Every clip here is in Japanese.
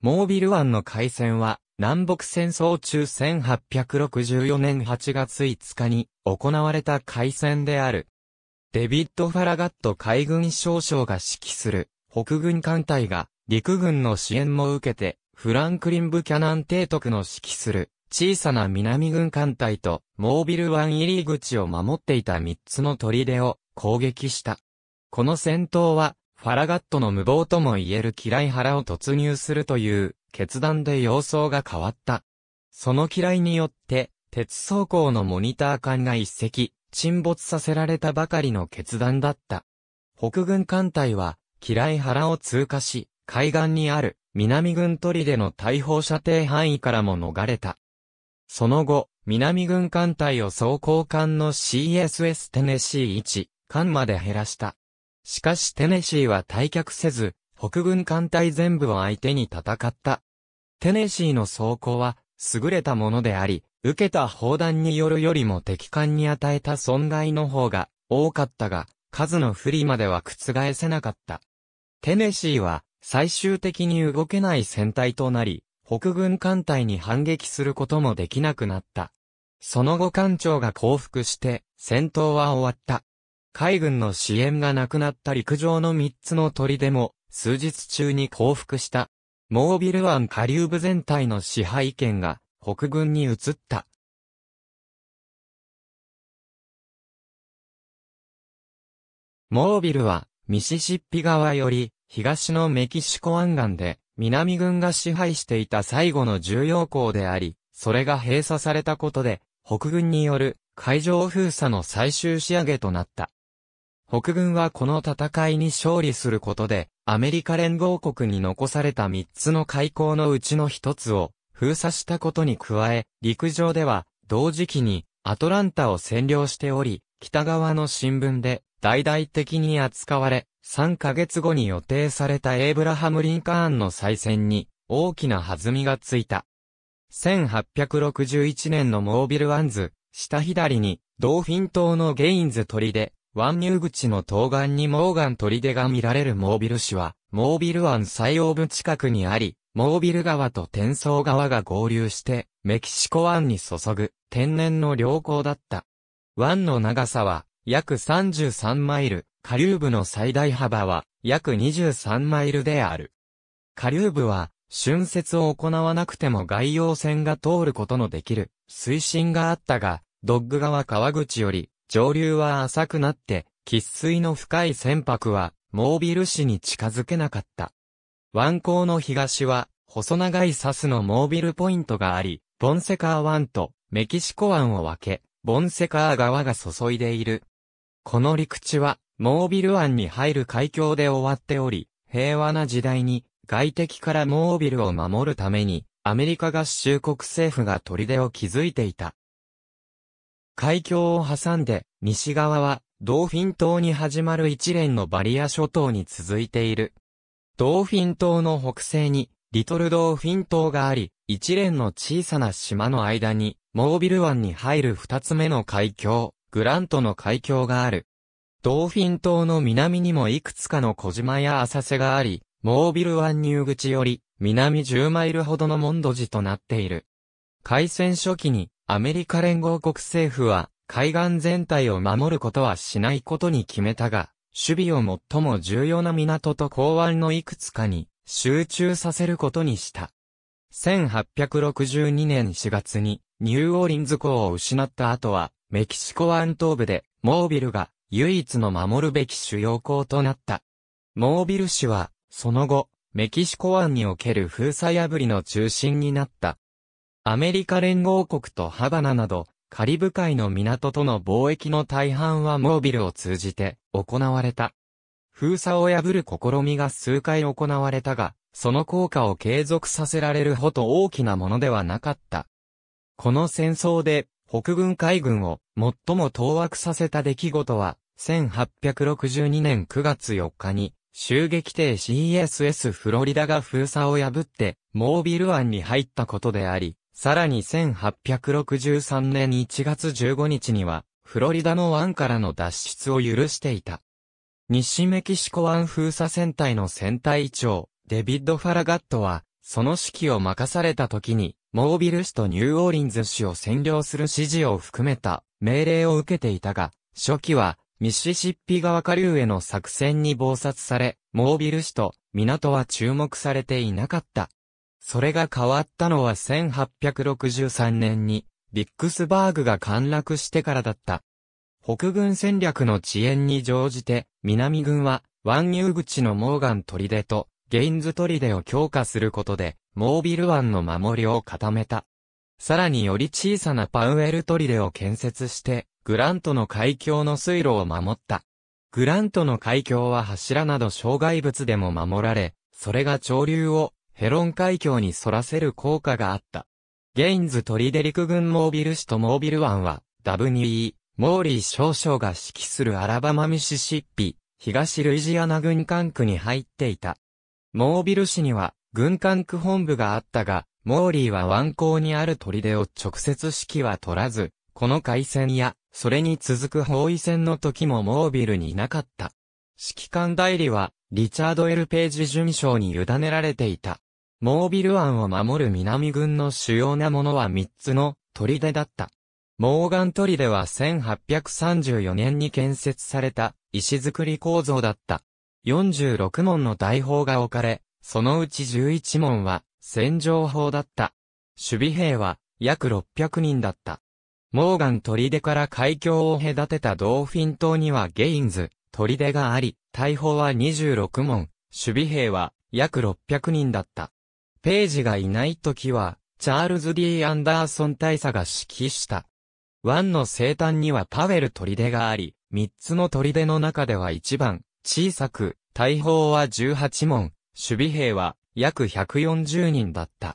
モービル湾の海戦は、南北戦争中1864年8月5日に行われた海戦である。デビッド・ファラガット海軍少将が指揮する北軍艦隊が陸軍の支援も受けて、フランクリン・ブキャナン提督の指揮する小さな南軍艦隊とモービル湾入り口を守っていた3つの砦を攻撃した。この戦闘はファラガットの無謀とも言える嫌い腹を突入するという決断で様相が変わった。その嫌いによって、鉄装甲のモニター艦が一隻、沈没させられたばかりの決断だった。北軍艦隊は、嫌い腹を通過し、海岸にある南軍砦の大砲射程範囲からも逃れた。その後、南軍艦隊を装甲艦の CSS テネシー1、艦まで減らした。しかしテネシーは退却せず、北軍艦隊全部を相手に戦った。テネシーの装甲は、優れたものであり、受けた砲弾によるよりも敵艦に与えた損害の方が多かったが、数の不利までは覆せなかった。テネシーは、最終的に動けない戦隊となり、北軍艦隊に反撃することもできなくなった。その後艦長が降伏して、戦闘は終わった。海軍の支援がなくなった陸上の3つの砦も、数日中に降伏した。モービル湾下流部全体の支配権が北軍に移った。モービルはミシシッピ川より東のメキシコ湾岸で南軍が支配していた最後の重要港であり、それが閉鎖されたことで北軍による海上封鎖の最終仕上げとなった。北軍はこの戦いに勝利することで、アメリカ連合国に残された三つの海溝のうちの一つを封鎖したことに加え、陸上では同時期にアトランタを占領しており、北側の新聞で大々的に扱われ、3ヶ月後に予定されたエイブラハム・リンカーンの再選に大きな弾みがついた。1861年のモービルンズ、下左にドーフィン島のゲインズりで、湾入口の東岸にモーガン砦が見られるモービル市は、モービル湾最央部近くにあり、モービル川と天宗川が合流して、メキシコ湾に注ぐ天然の良好だった。湾の長さは約33マイル、下流部の最大幅は約23マイルである。下流部は、春節を行わなくても外洋船が通ることのできる、水深があったが、ドッグ川川口より上流は浅くなって、喫水の深い船舶は、モービル市に近づけなかった。湾口の東は、細長いサスのモービルポイントがあり、ボンセカー湾とメキシコ湾を分け、ボンセカー川が注いでいる。この陸地は、モービル湾に入る海峡で終わっており、平和な時代に、外敵からモービルを守るために、アメリカ合衆国政府が砦を築いていた。海峡を挟んで、西側は、ドーフィン島に始まる一連のバリア諸島に続いている。ドーフィン島の北西に、リトルドーフィン島があり、一連の小さな島の間に、モービル湾に入る二つ目の海峡、グラントの海峡がある。ドーフィン島の南にもいくつかの小島や浅瀬があり、モービル湾入口より、南10マイルほどのモンドジとなっている。海戦初期に、アメリカ連合国政府は、海岸全体を守ることはしないことに決めたが、守備を最も重要な港と港湾のいくつかに集中させることにした。1862年4月にニューオーリンズ港を失った後は、メキシコ湾東部でモービルが唯一の守るべき主要港となった。モービル市は、その後、メキシコ湾における封鎖破りの中心になった。アメリカ連合国とハバナなど、カリブ海の港との貿易の大半はモービルを通じて行われた。封鎖を破る試みが数回行われたが、その効果を継続させられるほど大きなものではなかった。この戦争で、北軍海軍を最も当惑させた出来事は、1862年9月4日に、襲撃艇 CSS フロリダが封鎖を破って、モービル湾に入ったことであり、さらに1863年1月15日には、フロリダの湾からの脱出を許していた。西メキシコ湾封鎖船隊の船隊長、デビッド・ファラガットは、その指揮を任された時に、モービル市とニューオーリンズ市を占領する指示を含めた命令を受けていたが、初期はミシシッピ川下流への作戦に暴殺され、モービル市と港は注目されていなかった。それが変わったのは1863年に、ビックスバーグが陥落してからだった。北軍戦略の遅延に乗じて、南軍は、湾入口のモーガン砦と、ゲインズ砦を強化することで、モービル湾の守りを固めた。さらにより小さなパウエル砦を建設して、グラントの海峡の水路を守った。グラントの海峡は柱など障害物でも守られ、それが潮流をヘロン海峡に反らせる効果があった。ゲインズトリデリク軍モービル市とモービル湾は、WE、モーリー少将が指揮するアラバマミシシッピ、東ルイジアナ軍管区に入っていた。モービル市には、軍管区本部があったが、モーリーは湾港にある砦を直接指揮は取らず、この海戦や、それに続く包囲戦の時もモービルにいなかった。指揮官代理は、リチャード・エル・ページ巡将に委ねられていた。モービル湾を守る南軍の主要なものは3つの砦だった。モーガン砦は1834年に建設された石造り構造だった。46門の大砲が置かれ、そのうち11門は戦場砲だった。守備兵は約600人だった。モーガン砦から海峡を隔てたドーフィン島にはゲインズ、砦があり、大砲は26門、守備兵は約600人だった。ページがいない時は、チャールズ・ D・ アンダーソン大佐が指揮した。ワンの生誕にはパウェル砦があり、三つの砦の中では一番、小さく、大砲は18門、守備兵は約140人だった。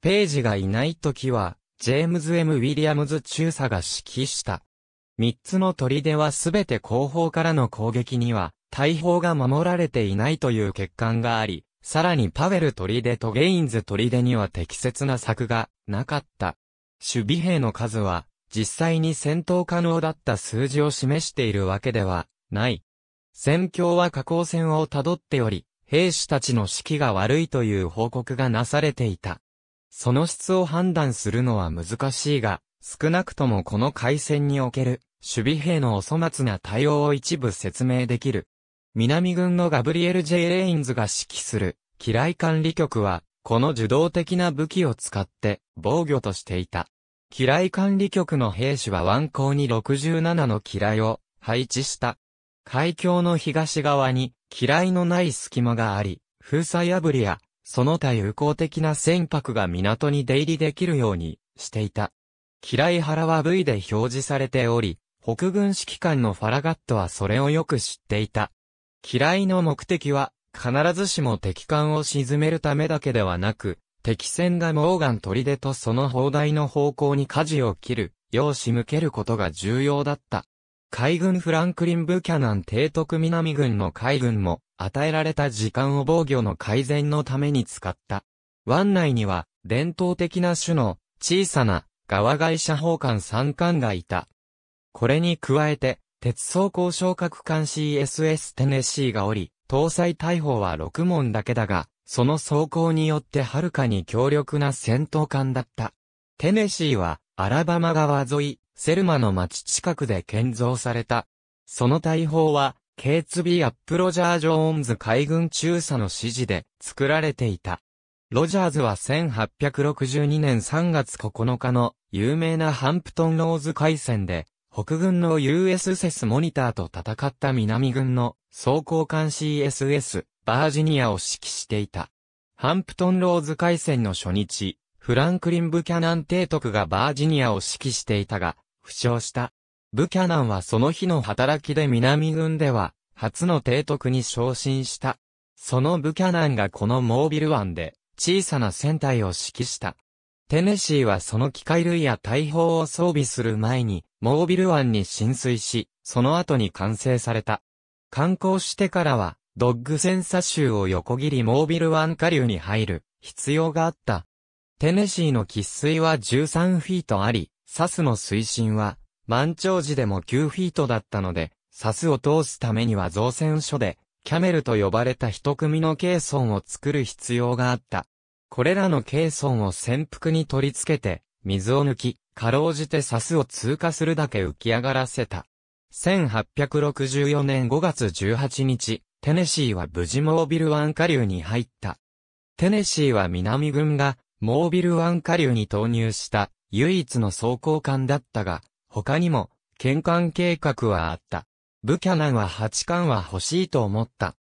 ページがいない時は、ジェームズ・ M・ ウィリアムズ中佐が指揮した。三つの砦はすべて後方からの攻撃には、大砲が守られていないという欠陥があり、さらにパウェル・砦とゲインズ・砦には適切な策がなかった。守備兵の数は実際に戦闘可能だった数字を示しているわけではない。戦況は下降線をたどっており、兵士たちの士気が悪いという報告がなされていた。その質を判断するのは難しいが、少なくともこの海戦における、守備兵のお粗末な対応を一部説明できる。南軍のガブリエル・ J・ レインズが指揮する、機雷管理局は、この受動的な武器を使って、防御としていた。機雷管理局の兵士は湾口に67の機雷を配置した。海峡の東側に、機雷のない隙間があり、封鎖破りや、その他有効的な船舶が港に出入りできるようにしていた。機雷腹は V で表示されており、北軍指揮官のファラガットはそれをよく知っていた。嫌いの目的は、必ずしも敵艦を沈めるためだけではなく、敵船がモーガン砦とその砲台の方向に舵を切る、よう仕向けることが重要だった。海軍フランクリン・ブキャナン提督南軍の海軍も、与えられた時間を防御の改善のために使った。湾内には、伝統的な種の、小さな、側外車砲艦3艦がいた。これに加えて、鉄装甲昇格艦 CSS テネシーがおり、搭載大砲は6門だけだが、その装甲によってはるかに強力な戦闘艦だった。テネシーは、アラバマ川沿い、セルマの町近くで建造された。その大砲は、K2B アップロジャー・ジョーンズ海軍中佐の指示で作られていた。ロジャーズは1862年3月9日の有名なハンプトンローズ海戦で北軍の USS モニターと戦った南軍の装甲艦 CSS バージニアを指揮していた。ハンプトンローズ海戦の初日、フランクリン・ブキャナン提督がバージニアを指揮していたが、負傷した。ブキャナンはその日の働きで南軍では、初の提督に昇進した。そのブキャナンがこのモービル湾で、小さな船体を指揮した。テネシーはその機械類や大砲を装備する前に、モービル湾に浸水し、その後に完成された。観光してからは、ドッグセンサ州を横切りモービル湾下流に入る必要があった。テネシーの喫水は13フィートあり、サスの水深は満潮時でも9フィートだったので、サスを通すためには造船所でキャメルと呼ばれた一組のケーソンを作る必要があった。これらのケーソンを潜伏に取り付けて、水を抜き、かろうじてサスを通過するだけ浮き上がらせた。1864年5月18日、テネシーは無事モービル湾下流に入った。テネシーは南軍が、モービル湾下流に投入した唯一の装甲艦だったが、他にも、玄艦計画はあった。ブキャナンは8艦は欲しいと思った。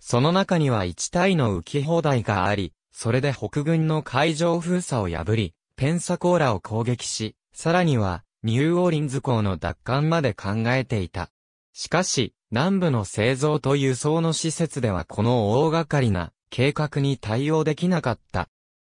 その中には1体の浮き放題があり、それで北軍の海上封鎖を破り、ペンサコーラを攻撃し、さらには、ニューオーリンズ港の奪還まで考えていた。しかし、南部の製造と輸送の施設ではこの大掛かりな計画に対応できなかった。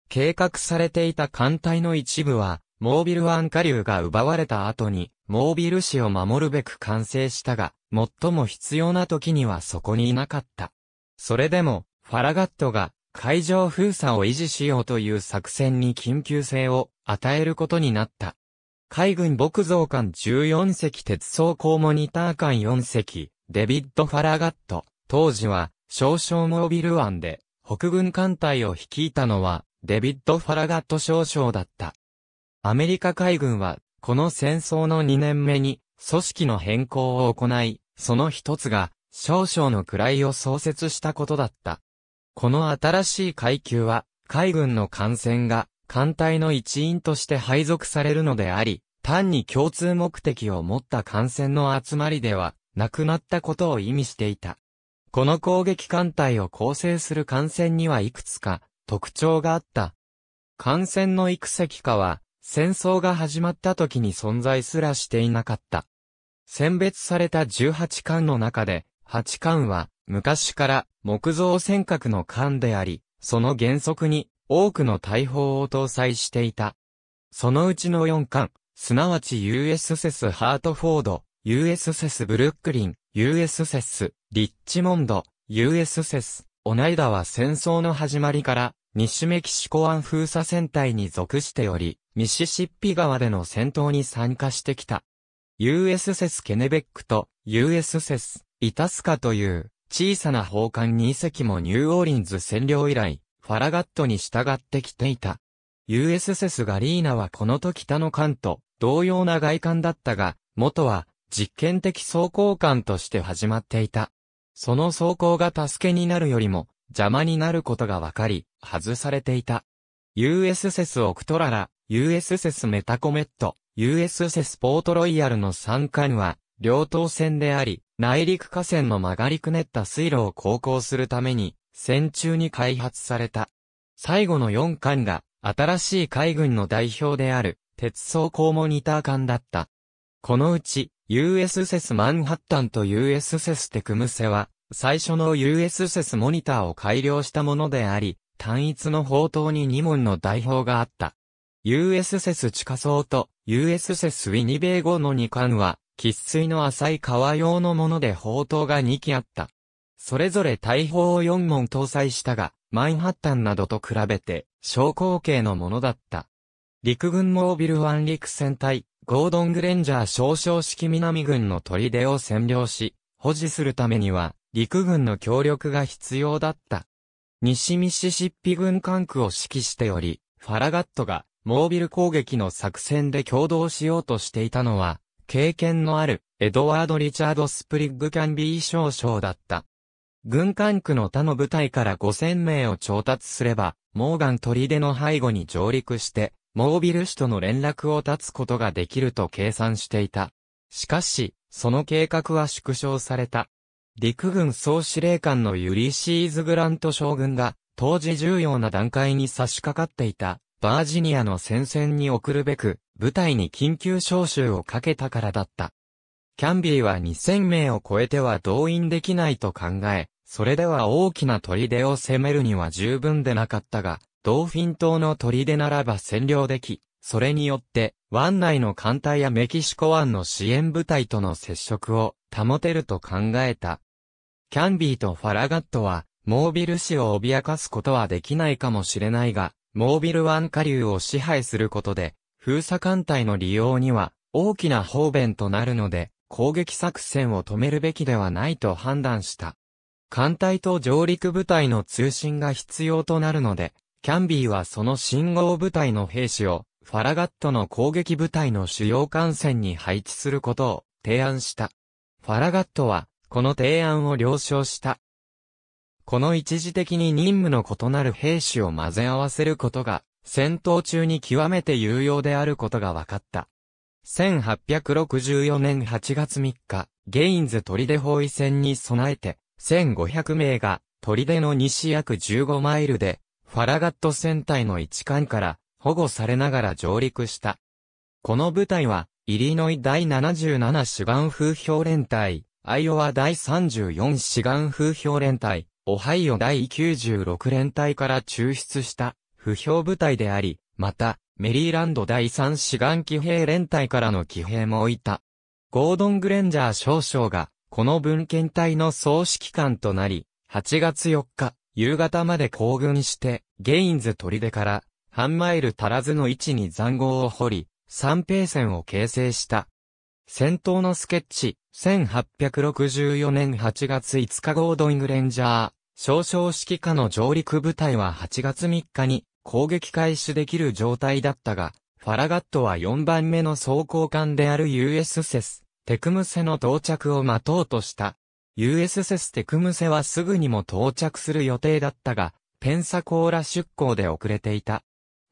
計画されていた艦隊の一部は、モービル湾下流が奪われた後に、モービル市を守るべく完成したが、最も必要な時にはそこにいなかった。それでも、ファラガットが海上封鎖を維持しようという作戦に緊急性を与えることになった。海軍木造艦14隻鉄装甲モニター艦4隻、デビッド・ファラガット、当時は、少々モービル湾で、北軍艦隊を率いたのは、デビッド・ファラガット少将だった。アメリカ海軍は、この戦争の2年目に、組織の変更を行い、その一つが、少将の位を創設したことだった。この新しい階級は、海軍の艦船が、艦隊の一員として配属されるのであり、単に共通目的を持った艦船の集まりでは、なくなったことを意味していた。この攻撃艦隊を構成する艦船にはいくつか特徴があった。艦船の幾隻かは、戦争が始まった時に存在すらしていなかった。選別された18艦の中で、8艦は、昔から木造尖閣の艦であり、その原則に多くの大砲を搭載していた。そのうちの4艦、すなわち USS ハートフォード、USS ブルックリン、USS リッチモンド、USS オナイダは戦争の始まりから西メキシコ湾封鎖戦隊に属しており、ミシシッピ川での戦闘に参加してきた。USS ケネベックと USS イタスカという小さな砲艦2隻もニューオーリンズ占領以来、ファラガットに従ってきていた。USS ガリーナはこの時他の艦と同様な外観だったが、元は実験的装甲艦として始まっていた。その装甲が助けになるよりも邪魔になることが分かり、外されていた。USS オクトララ、USS メタコメット、USS ポートロイヤルの3艦は両島線であり、内陸河川の曲がりくねった水路を航行するために、戦中に開発された。最後の4艦が、新しい海軍の代表である、鉄装甲モニター艦だった。このうち、US s マンハッタンと US s テクムセは、最初の US s モニターを改良したものであり、単一の砲塔に2門の代表があった。US s 地下層と US s ウィニベー号の2艦は、喫水の浅い川用のもので砲塔が2機あった。それぞれ大砲を4門搭載したが、マンハッタンなどと比べて、小口径のものだった。陸軍モービル湾陸戦隊、ゴードン・グレンジャー少将式南軍の砦を占領し、保持するためには、陸軍の協力が必要だった。西ミシシッピ軍管区を指揮しており、ファラガットが、モービル攻撃の作戦で共同しようとしていたのは、経験のあるエドワード・リチャード・スプリッグ・キャンビー少将だった。軍管区の他の部隊から5000名を調達すれば、モーガン砦の背後に上陸して、モービル氏との連絡を断つことができると計算していた。しかし、その計画は縮小された。陸軍総司令官のユリシーズ・グラント将軍が、当時重要な段階に差し掛かっていた、バージニアの戦線に送るべく、部隊に緊急招集をかけたからだった。キャンビーは2000名を超えては動員できないと考え、それでは大きな砦を攻めるには十分でなかったが、ドーフィン島の砦ならば占領でき、それによって、湾内の艦隊やメキシコ湾の支援部隊との接触を保てると考えた。キャンビーとファラガットは、モービル市を脅かすことはできないかもしれないが、モービル湾下流を支配することで、封鎖艦隊の利用には大きな方便となるので、攻撃作戦を止めるべきではないと判断した。艦隊と上陸部隊の通信が必要となるので、キャンビーはその信号部隊の兵士を、ファラガットの攻撃部隊の主要艦船に配置することを提案した。ファラガットは、この提案を了承した。この一時的に任務の異なる兵士を混ぜ合わせることが戦闘中に極めて有用であることが分かった。1864年8月3日、ゲインズ砦包囲戦に備えて、1500名が、砦の西約15マイルで、ファラガット戦隊の一艦から保護されながら上陸した。この部隊は、イリノイ第77志願風評連隊、アイオワ第34志願風評連隊、オハイオ第96連隊から抽出した不評部隊であり、また、メリーランド第三志願騎兵連隊からの騎兵もいた。ゴードン・グレンジャー少将が、この文献隊の総指揮官となり、8月4日、夕方まで行軍して、ゲインズ砦から、半マイル足らずの位置に残壕を掘り、三平線を形成した。戦闘のスケッチ、1864年8月5日ゴードン・グレンジャー、少将指揮下の上陸部隊は8月3日に、攻撃開始できる状態だったが、ファラガットは4番目の装甲艦である US セス、テクムセの到着を待とうとした。US セステクムセはすぐにも到着する予定だったが、ペンサコーラ出港で遅れていた。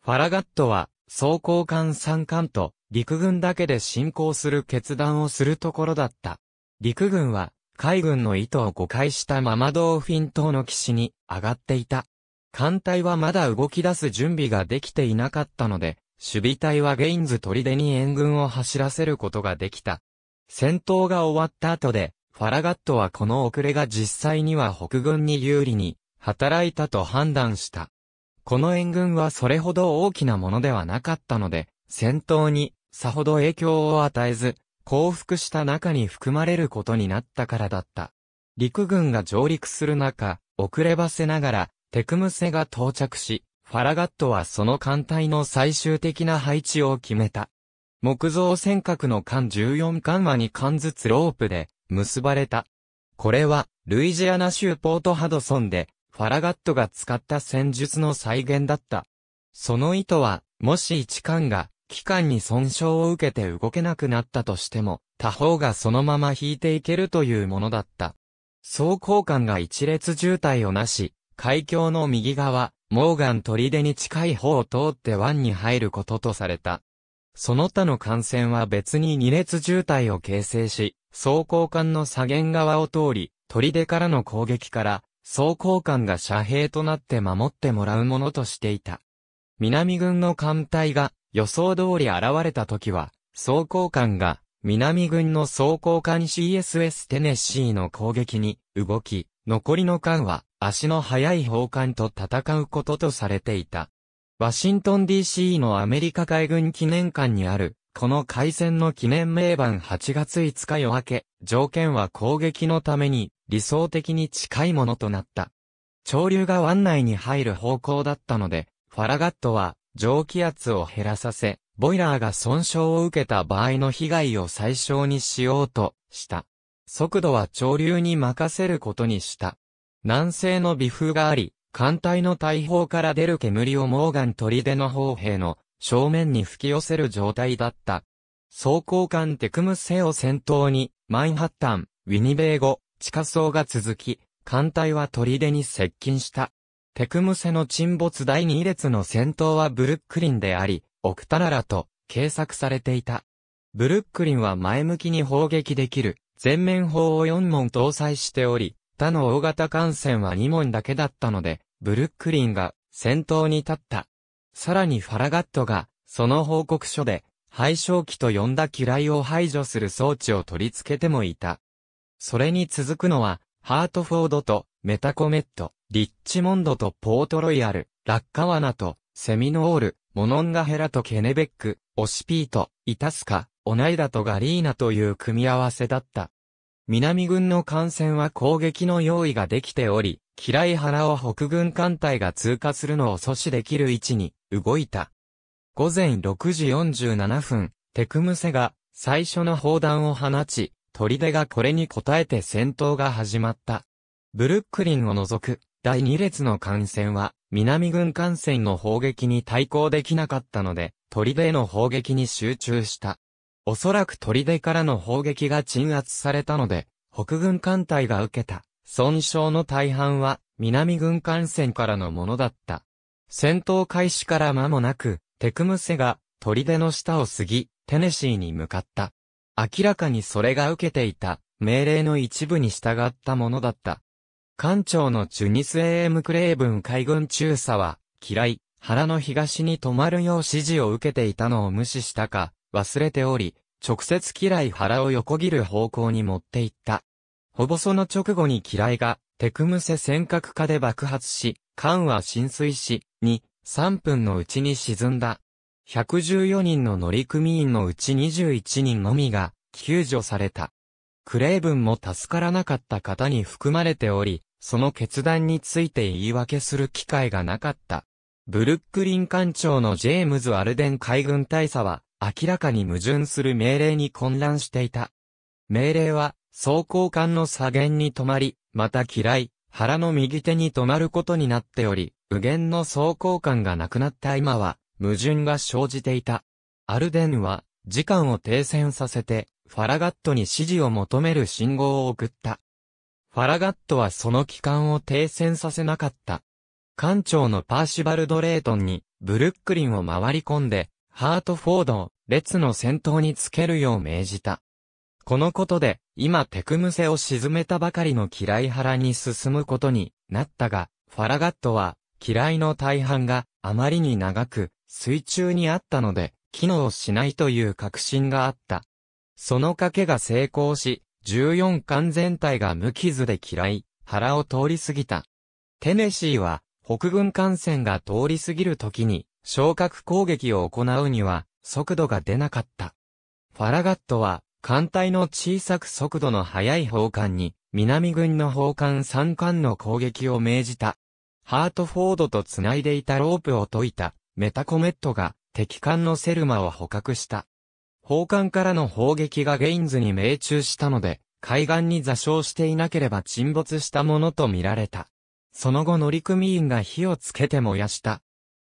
ファラガットは、装甲艦3艦と陸軍だけで進行する決断をするところだった。陸軍は、海軍の意図を誤解したままドーフィン島の岸に上がっていた。艦隊はまだ動き出す準備ができていなかったので、守備隊はゲインズ砦に援軍を走らせることができた。戦闘が終わった後で、ファラガットはこの遅れが実際には北軍に有利に働いたと判断した。この援軍はそれほど大きなものではなかったので、戦闘にさほど影響を与えず、降伏した中に含まれることになったからだった。陸軍が上陸する中、遅ればせながら、テクムセが到着し、ファラガットはその艦隊の最終的な配置を決めた。木造尖閣の艦14艦は2艦ずつロープで結ばれた。これは、ルイジアナ州ポートハドソンで、ファラガットが使った戦術の再現だった。その意図は、もし1艦が、機関に損傷を受けて動けなくなったとしても、他方がそのまま引いていけるというものだった。装甲艦が一列渋滞をなし、海峡の右側、モーガン砦に近い方を通って湾に入ることとされた。その他の艦船は別に2列渋滞を形成し、装甲艦の左舷側を通り、砦からの攻撃から、装甲艦が遮蔽となって守ってもらうものとしていた。南軍の艦隊が予想通り現れた時は、装甲艦が南軍の装甲艦 CSS テネシーの攻撃に動き、残りの艦は足の速い砲艦と戦うこととされていた。ワシントン DC のアメリカ海軍記念館にある、この海戦の記念名板8月5日夜明け、条件は攻撃のために理想的に近いものとなった。潮流が湾内に入る方向だったので、ファラガットは蒸気圧を減らさせ、ボイラーが損傷を受けた場合の被害を最小にしようとした。速度は潮流に任せることにした。南西の微風があり、艦隊の大砲から出る煙をモーガン砦の砲兵の正面に吹き寄せる状態だった。装甲艦テクムセを先頭に、マインハッタン、ウィニベーゴ、地下層が続き、艦隊は砦に接近した。テクムセの沈没第2列の先頭はブルックリンであり、オクタララと、計作されていた。ブルックリンは前向きに砲撃できる、全面砲を4門搭載しており、他の大型艦船は2門だけだったので、ブルックリンが先頭に立った。さらにファラガットが、その報告書で、廃焼機と呼んだ機雷を排除する装置を取り付けてもいた。それに続くのは、ハートフォードと、メタコメット、リッチモンドとポートロイヤル、ラッカワナと、セミノール、モノンガヘラとケネベック、オシピート、イタスカ、オナイダとガリーナという組み合わせだった。南軍の艦船は攻撃の用意ができており、キライを北軍艦隊が通過するのを阻止できる位置に動いた。午前6時47分、テクムセが最初の砲弾を放ち、砦がこれに応えて戦闘が始まった。ブルックリンを除く第2列の艦船は南軍艦船の砲撃に対抗できなかったので、砦への砲撃に集中した。おそらく砦からの砲撃が鎮圧されたので、北軍艦隊が受けた損傷の大半は南軍艦船からのものだった。戦闘開始から間もなく、テクムセが砦の下を過ぎ、テネシーに向かった。明らかにそれが受けていた命令の一部に従ったものだった。艦長のチュニス AM クレーブン海軍中佐は、嫌い、原の東に止まるよう指示を受けていたのを無視したか、忘れており、直接嫌い腹を横切る方向に持っていった。ほぼその直後に嫌いが、テクムセ尖閣下で爆発し、艦は浸水し、2、3分のうちに沈んだ。114人の乗組員のうち21人のみが救助された。クレイブンも助からなかった方に含まれており、その決断について言い訳する機会がなかった。ブルックリン艦長のジェームズ・アルデン海軍大佐は、明らかに矛盾する命令に混乱していた。命令は、装甲艦の左舷に止まり、また嫌い、腹の右手に止まることになっており、右舷の装甲艦がなくなった今は、矛盾が生じていた。アルデンは、時間を停戦させて、ファラガットに指示を求める信号を送った。ファラガットはその期間を停戦させなかった。艦長のパーシバルド・レートンに、ブルックリンを回り込んで、ハートフォードを列の先頭につけるよう命じた。このことで、今テクムセを沈めたばかりの嫌い腹に進むことになったが、ファラガットは、嫌いの大半があまりに長く水中にあったので、機能しないという確信があった。その賭けが成功し、14艦全体が無傷で嫌い、腹を通り過ぎた。テネシーは、北軍艦船が通り過ぎる時に、昇格攻撃を行うには、速度が出なかった。ファラガットは、艦隊の小さく速度の速い砲艦に、南軍の砲艦3艦の攻撃を命じた。ハートフォードと繋いでいたロープを解いた、メタコメットが、敵艦のセルマを捕獲した。砲艦からの砲撃がゲインズに命中したので、海岸に座礁していなければ沈没したものとみられた。その後乗組員が火をつけて燃やした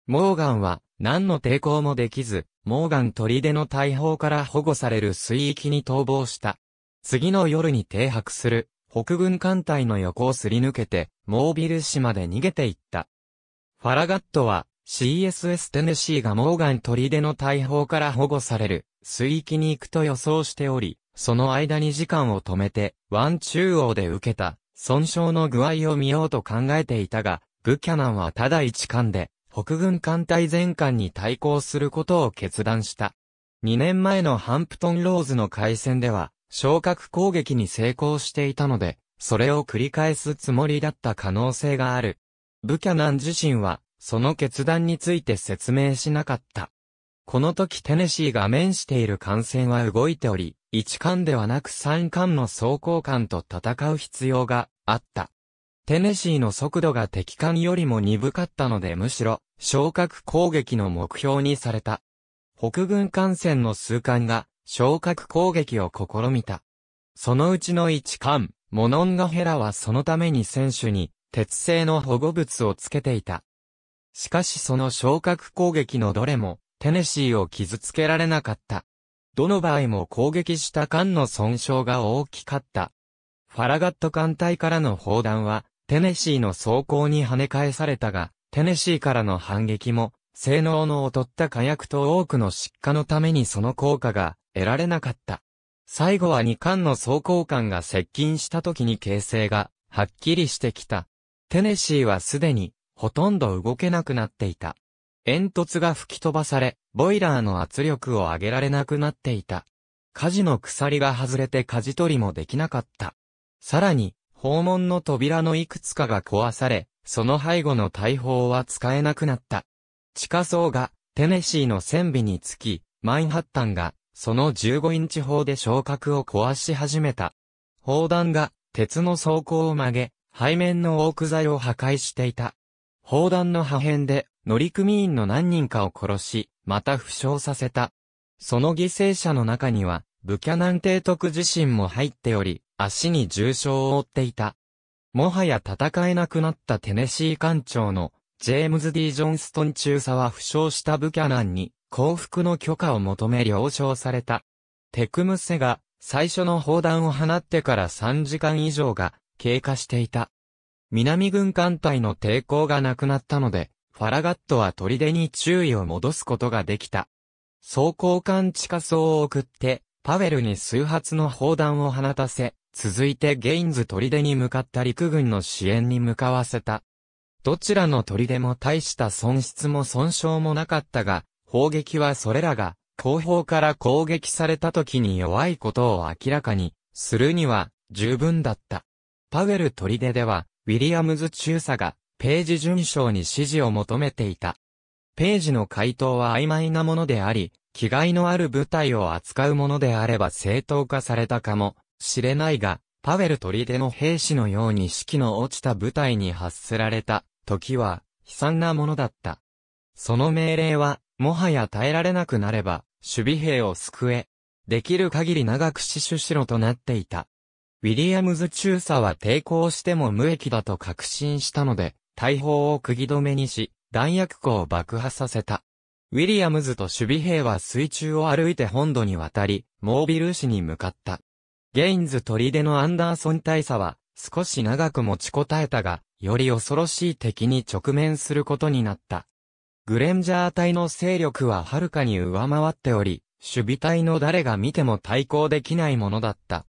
モーガンは何の抵抗もできず、モーガン砦の大砲から保護される水域に逃亡した。次の夜に停泊する北軍艦隊の横をすり抜けて、モービル市まで逃げていった。ファラガットは CSS テネシーがモーガン砦の大砲から保護される水域に行くと予想しており、その間に時間を止めて、湾中央で受けた損傷の具合を見ようと考えていたが、ブキャナンはただ一艦で北軍艦隊全艦に対抗することを決断した。2年前のハンプトンローズの海戦では、昇格攻撃に成功していたので、それを繰り返すつもりだった可能性がある。ブキャナン自身は、その決断について説明しなかった。この時テネシーが面している艦船は動いており、1艦ではなく3艦の装甲艦と戦う必要があった。テネシーの速度が敵艦よりも鈍かったのでむしろ、昇格攻撃の目標にされた。北軍艦船の数艦が、昇格攻撃を試みた。そのうちの1艦、モノンガヘラはそのために選手に、鉄製の保護物をつけていた。しかしその昇格攻撃のどれも、テネシーを傷つけられなかった。どの場合も攻撃した艦の損傷が大きかった。ファラガット艦隊からの砲弾は、テネシーの装甲に跳ね返されたが、テネシーからの反撃も、性能の劣った火薬と多くの失火のためにその効果が得られなかった。最後は2艦の装甲艦が接近した時に形勢がはっきりしてきた。テネシーはすでにほとんど動けなくなっていた。煙突が吹き飛ばされ、ボイラーの圧力を上げられなくなっていた。火事の鎖が外れて舵取りもできなかった。さらに、訪問の扉のいくつかが壊され、その背後の大砲は使えなくなった。地下層がテネシーの船尾につき、マインハッタンがその15インチ砲で昇格を壊し始めた。砲弾が鉄の装甲を曲げ、背面のオーク材を破壊していた。砲弾の破片で乗組員の何人かを殺し、また負傷させた。その犠牲者の中には、ブキャナン提督自身も入っており、足に重傷を負っていた。もはや戦えなくなったテネシー艦長のジェームズ・ D・ ジョンストン中佐は負傷したブキャナンに降伏の許可を求め了承された。テクムセが最初の砲弾を放ってから3時間以上が経過していた。南軍艦隊の抵抗がなくなったので、ファラガットは砦に注意を戻すことができた。装甲艦地下層を送って、パウェルに数発の砲弾を放たせ、続いてゲインズ砦に向かった陸軍の支援に向かわせた。どちらの砦も大した損失も損傷もなかったが、砲撃はそれらが、後方から攻撃された時に弱いことを明らかに、するには、十分だった。パウエル砦では、ウィリアムズ中佐が、ページ順将に指示を求めていた。ページの回答は曖昧なものであり、気概のある部隊を扱うものであれば正当化されたかも知れないが、パウェル砦の兵士のように士気の落ちた部隊に発せられた時は悲惨なものだった。その命令は、もはや耐えられなくなれば、守備兵を救え、できる限り長く死守しろとなっていた。ウィリアムズ中佐は抵抗しても無益だと確信したので、大砲を釘止めにし、弾薬庫を爆破させた。ウィリアムズと守備兵は水中を歩いて本土に渡り、モービル市に向かった。ゲインズ砦のアンダーソン大佐は、少し長く持ちこたえたが、より恐ろしい敵に直面することになった。グレンジャー隊の勢力ははるかに上回っており、守備隊の誰が見ても対抗できないものだった。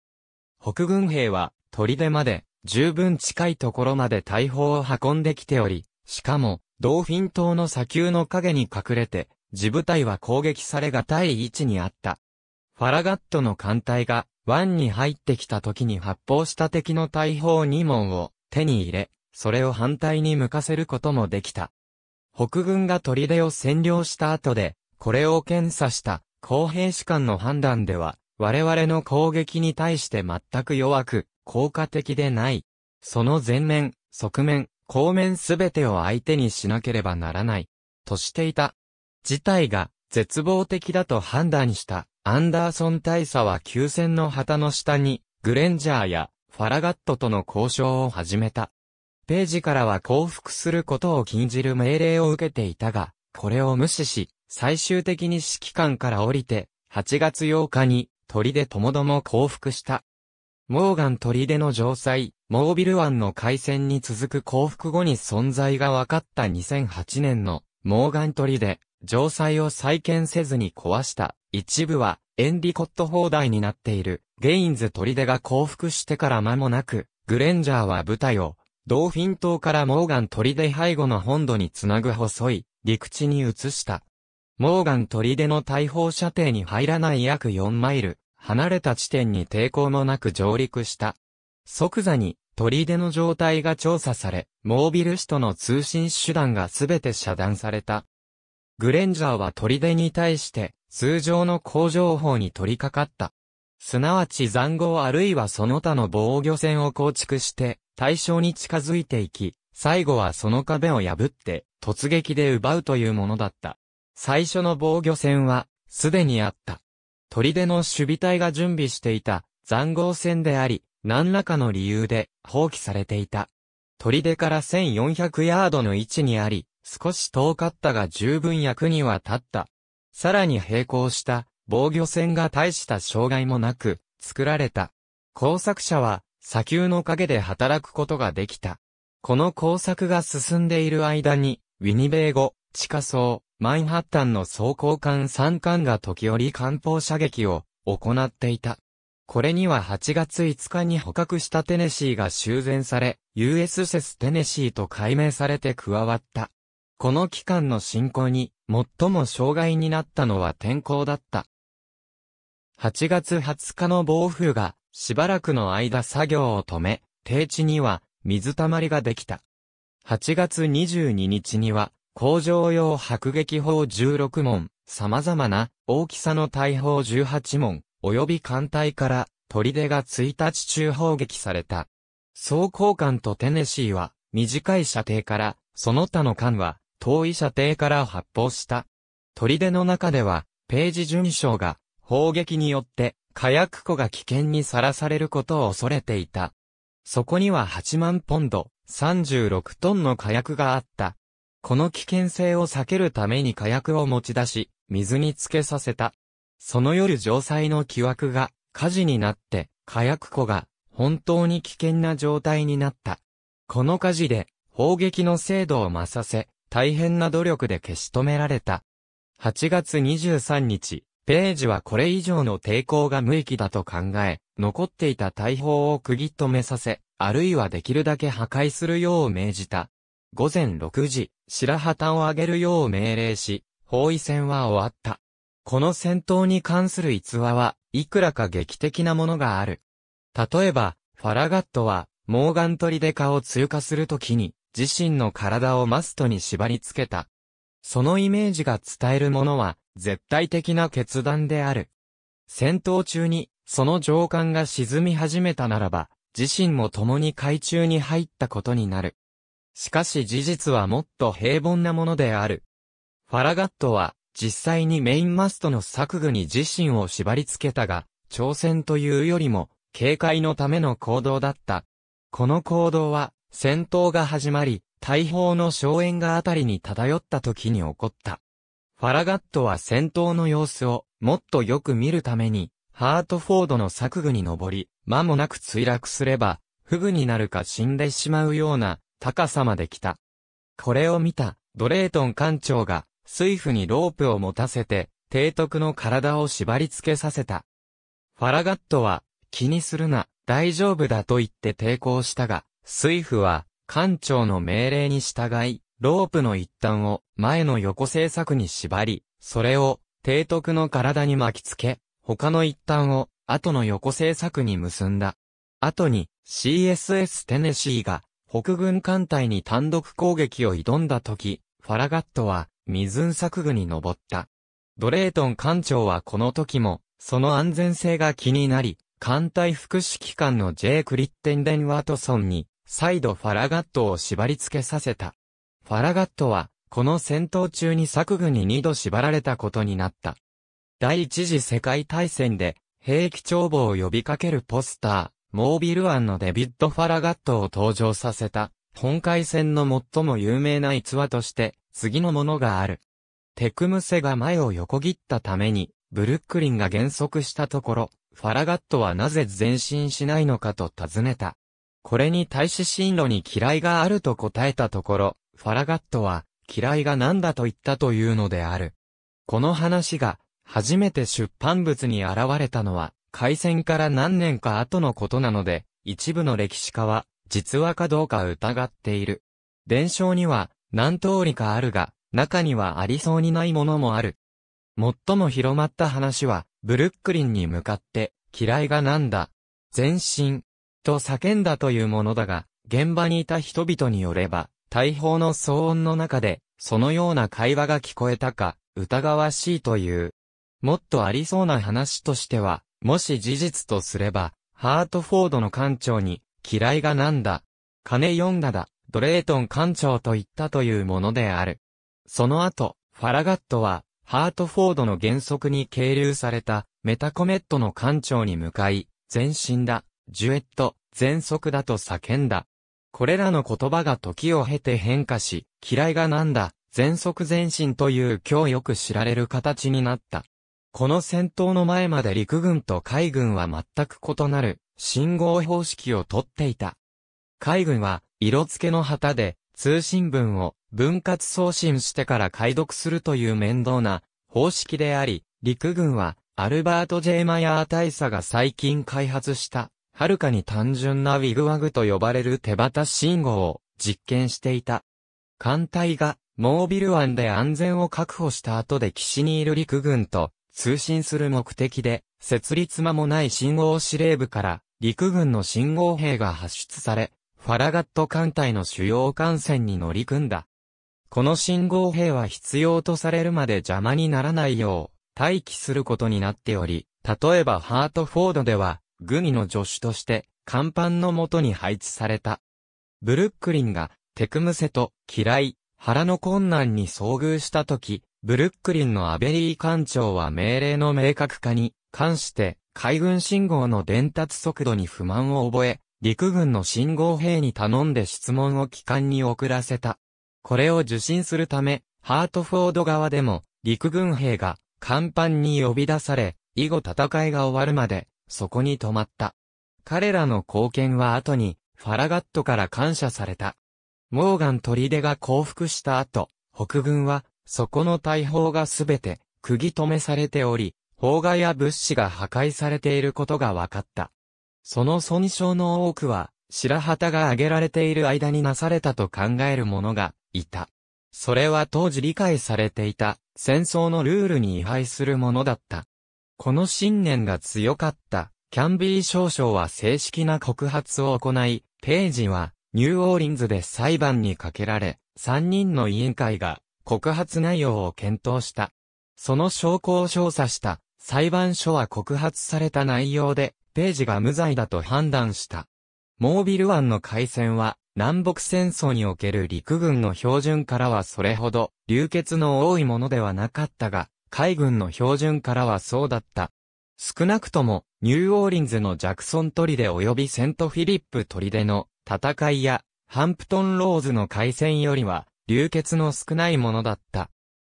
北軍兵は、砦まで、十分近いところまで大砲を運んできており、しかも、ドーフィン島の砂丘の陰に隠れて、自部隊は攻撃されがたい位置にあった。ファラガットの艦隊が、湾に入ってきた時に発砲した敵の大砲2門を手に入れ、それを反対に向かせることもできた。北軍が砦を占領した後で、これを検査した公平士官の判断では、我々の攻撃に対して全く弱く、効果的でない。その前面、側面、後面すべてを相手にしなければならない。としていた。事態が絶望的だと判断したアンダーソン大佐は休戦の旗の下に、グレンジャーやファラガットとの交渉を始めた。ページからは降伏することを禁じる命令を受けていたが、これを無視し、最終的に指揮官から降りて、8月8日に、砦ともども降伏した。モーガン砦の城塞、モービル湾の海戦に続く降伏後に存在が分かった2008年のモーガン砦、城塞を再建せずに壊した一部は、エンディコット砲台になっている、ゲインズ砦が降伏してから間もなく、グレンジャーは部隊を、ドーフィン島からモーガン砦背後の本土につなぐ細い、陸地に移した。モーガン砦の大砲射程に入らない約4マイル、離れた地点に抵抗もなく上陸した。即座に、砦の状態が調査され、モービル市との通信手段がすべて遮断された。グレンジャーは砦に対して、通常の工場法に取り掛かった。すなわち残壕あるいはその他の防御線を構築して、対象に近づいていき、最後はその壁を破って、突撃で奪うというものだった。最初の防御線は、すでにあった。砦の守備隊が準備していた、残壕線であり、何らかの理由で、放棄されていた。砦から1400ヤードの位置にあり、少し遠かったが十分役には立った。さらに並行した防御線が大した障害もなく作られた。工作者は砂丘の陰で働くことができた。この工作が進んでいる間に、ウィニベーゴ、地下層、マンハッタンの装甲艦3艦が時折艦砲射撃を行っていた。これには8月5日に捕獲したテネシーが修繕され、USS テネシーと改名されて加わった。この期間の進行に、最も障害になったのは天候だった。8月20日の暴風が、しばらくの間作業を止め、低地には水たまりができた。8月22日には、工場用迫撃砲16門、様々な大きさの大砲18門、及び艦隊から砦が1日中砲撃された。装甲艦とテネシーは短い射程から、その他の艦は遠い射程から発砲した。砦の中では、ページ準将が、砲撃によって、火薬庫が危険にさらされることを恐れていた。そこには8万ポンド、36トンの火薬があった。この危険性を避けるために火薬を持ち出し、水につけさせた。その夜城塞の木枠が火事になって、火薬庫が本当に危険な状態になった。この火事で砲撃の精度を増させ、大変な努力で消し止められた。8月23日、ページはこれ以上の抵抗が無益だと考え、残っていた大砲を釘止めさせ、あるいはできるだけ破壊するよう命じた。午前6時、白旗を上げるよう命令し、包囲戦は終わった。この戦闘に関する逸話はいくらか劇的なものがある。例えば、ファラガットは、モーガントリデカを通過するときに、自身の体をマストに縛り付けた。そのイメージが伝えるものは、絶対的な決断である。戦闘中に、その上官が沈み始めたならば、自身も共に海中に入ったことになる。しかし事実はもっと平凡なものである。ファラガットは、実際にメインマストの作具に自身を縛り付けたが、挑戦というよりも、警戒のための行動だった。この行動は、戦闘が始まり、大砲の荘園があたりに漂った時に起こった。ファラガットは戦闘の様子をもっとよく見るために、ハートフォードの作具に登り、間もなく墜落すれば、フグになるか死んでしまうような高さまで来た。これを見た、ドレートン艦長が、水夫にロープを持たせて、提督の体を縛り付けさせた。ファラガットは、気にするな、大丈夫だと言って抵抗したが、水夫は、艦長の命令に従い、ロープの一端を前の横製作に縛り、それを提督の体に巻きつけ、他の一端を後の横製作に結んだ。後に CSS テネシーが北軍艦隊に単独攻撃を挑んだ時、ファラガットは水運作具に登った。ドレートン艦長はこの時も、その安全性が気になり、艦隊副指揮官の J. クリッテンデン・ワトソンに、再度ファラガットを縛り付けさせた。ファラガットは、この戦闘中に作軍に二度縛られたことになった。第一次世界大戦で、兵器帳簿を呼びかけるポスター、モービルンのデビッド・ファラガットを登場させた、本海戦の最も有名な逸話として、次のものがある。テクムセが前を横切ったために、ブルックリンが減速したところ、ファラガットはなぜ前進しないのかと尋ねた。これに対し進路に嫌いがあると答えたところ、ファラガットは、嫌いが何だと言ったというのである。この話が、初めて出版物に現れたのは、開戦から何年か後のことなので、一部の歴史家は、実話かどうか疑っている。伝承には、何通りかあるが、中にはありそうにないものもある。最も広まった話は、ブルックリンに向かって、嫌いがなんだ、前進、と叫んだというものだが、現場にいた人々によれば、大砲の騒音の中で、そのような会話が聞こえたか、疑わしいという。もっとありそうな話としては、もし事実とすれば、ハートフォードの艦長に、嫌いがなんだ、金読んだだ、ドレートン艦長と言ったというものである。その後、ファラガットは、ハートフォードの原則に係留されたメタコメットの艦長に向かい、前進だ、ジュエット、全速だと叫んだ。これらの言葉が時を経て変化し、嫌いがなんだ、全速前進という今日よく知られる形になった。この戦闘の前まで陸軍と海軍は全く異なる信号方式をとっていた。海軍は色付けの旗で通信文を分割送信してから解読するという面倒な方式であり、陸軍はアルバート・ジェイマヤー大佐が最近開発した、はるかに単純なウィグワグと呼ばれる手旗信号を実験していた。艦隊がモービル湾で安全を確保した後で岸にいる陸軍と通信する目的で、設立間もない信号司令部から陸軍の信号兵が発出され、ファラガット艦隊の主要艦船に乗り組んだ。この信号兵は必要とされるまで邪魔にならないよう、待機することになっており、例えばハートフォードでは、グミの助手として、甲板の元に配置された。ブルックリンが、テクムセと、嫌い、腹の困難に遭遇したとき、ブルックリンのアベリー艦長は命令の明確化に関して海軍信号の伝達速度に不満を覚え、陸軍の信号兵に頼んで質問を機関に送らせた。これを受信するため、ハートフォード側でも、陸軍兵が、甲板に呼び出され、以後戦いが終わるまで、そこに止まった。彼らの貢献は後に、ファラガットから感謝された。モーガン砦が降伏した後、北軍は、そこの大砲がすべて、釘止めされており、砲画や物資が破壊されていることが分かった。その損傷の多くは、白旗が挙げられている間になされたと考えるものがいた。それは当時理解されていた戦争のルールに違反するものだった。この信念が強かったキャンビー少将は正式な告発を行い、ページはニューオーリンズで裁判にかけられ、3人の委員会が告発内容を検討した。その証拠を調査した裁判所は告発された内容で、ページが無罪だと判断した。モービル湾の海戦は南北戦争における陸軍の標準からはそれほど流血の多いものではなかったが、海軍の標準からはそうだった。少なくとも、ニューオーリンズのジャクソン砦及びセントフィリップ砦の戦いや、ハンプトンローズの海戦よりは、流血の少ないものだった。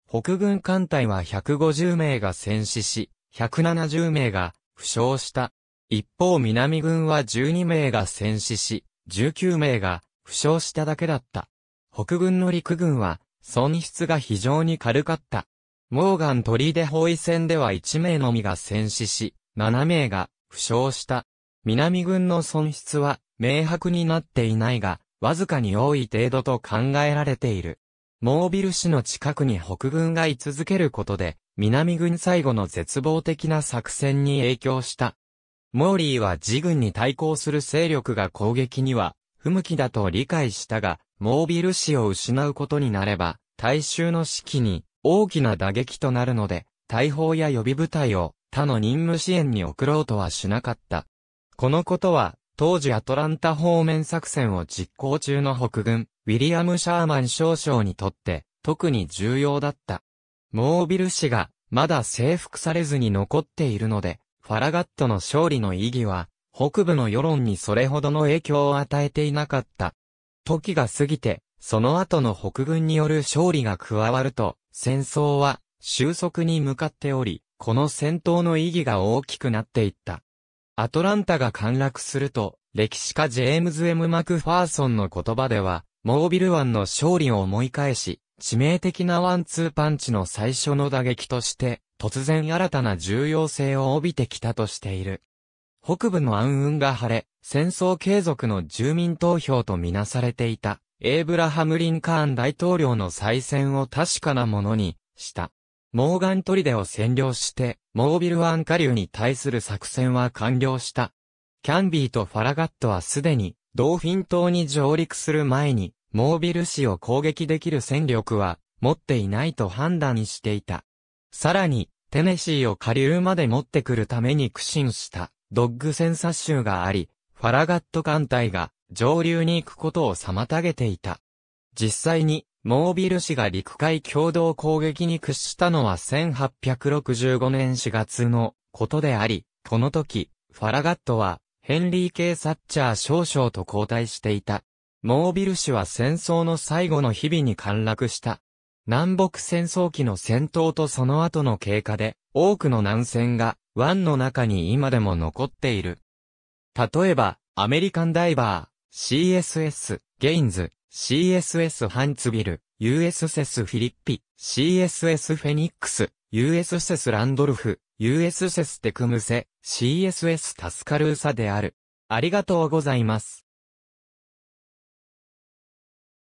北軍艦隊は150名が戦死し、170名が負傷した。一方南軍は12名が戦死し、19名が負傷しただけだった。北軍の陸軍は損失が非常に軽かった。モーガン鳥出包囲戦では1名のみが戦死し、7名が負傷した。南軍の損失は明白になっていないが、わずかに多い程度と考えられている。モービル市の近くに北軍が居続けることで、南軍最後の絶望的な作戦に影響した。モーリーは自軍に対抗する勢力が攻撃には不向きだと理解したが、モービル市を失うことになれば、大衆の士気に大きな打撃となるので、大砲や予備部隊を他の任務支援に送ろうとはしなかった。このことは、当時アトランタ方面作戦を実行中の北軍、ウィリアム・シャーマン少将にとって、特に重要だった。モービル氏が、まだ征服されずに残っているので、ファラガットの勝利の意義は、北部の世論にそれほどの影響を与えていなかった。時が過ぎて、その後の北軍による勝利が加わると、戦争は収束に向かっており、この戦闘の意義が大きくなっていった。アトランタが陥落すると、歴史家ジェームズ・ M・ マクファーソンの言葉では、モービル湾の勝利を思い返し、致命的なワンツーパンチの最初の打撃として、突然新たな重要性を帯びてきたとしている。北部の暗雲が晴れ、戦争継続の住民投票とみなされていた、エイブラハム・リンカーン大統領の再選を確かなものに、した。モーガントリデを占領して、モービル湾下流に対する作戦は完了した。キャンビーとファラガットはすでに、ドーフィン島に上陸する前に、モービル市を攻撃できる戦力は、持っていないと判断していた。さらに、テネシーを下流まで持ってくるために苦心したドッグセンサ州があり、ファラガット艦隊が上流に行くことを妨げていた。実際に、モービル氏が陸海共同攻撃に屈したのは1865年4月のことであり、この時、ファラガットはヘンリー・ケイ・サッチャー少々と交代していた。モービル氏は戦争の最後の日々に陥落した。南北戦争期の戦闘とその後の経過で、多くの南戦が、湾の中に今でも残っている。例えば、アメリカンダイバー、CSS、ゲインズ、CSS ハンツビル、US セスフィリッピ、CSS フェニックス、US セスランドルフ、US セステクムセ、CSS タスカルーサである。ありがとうございます。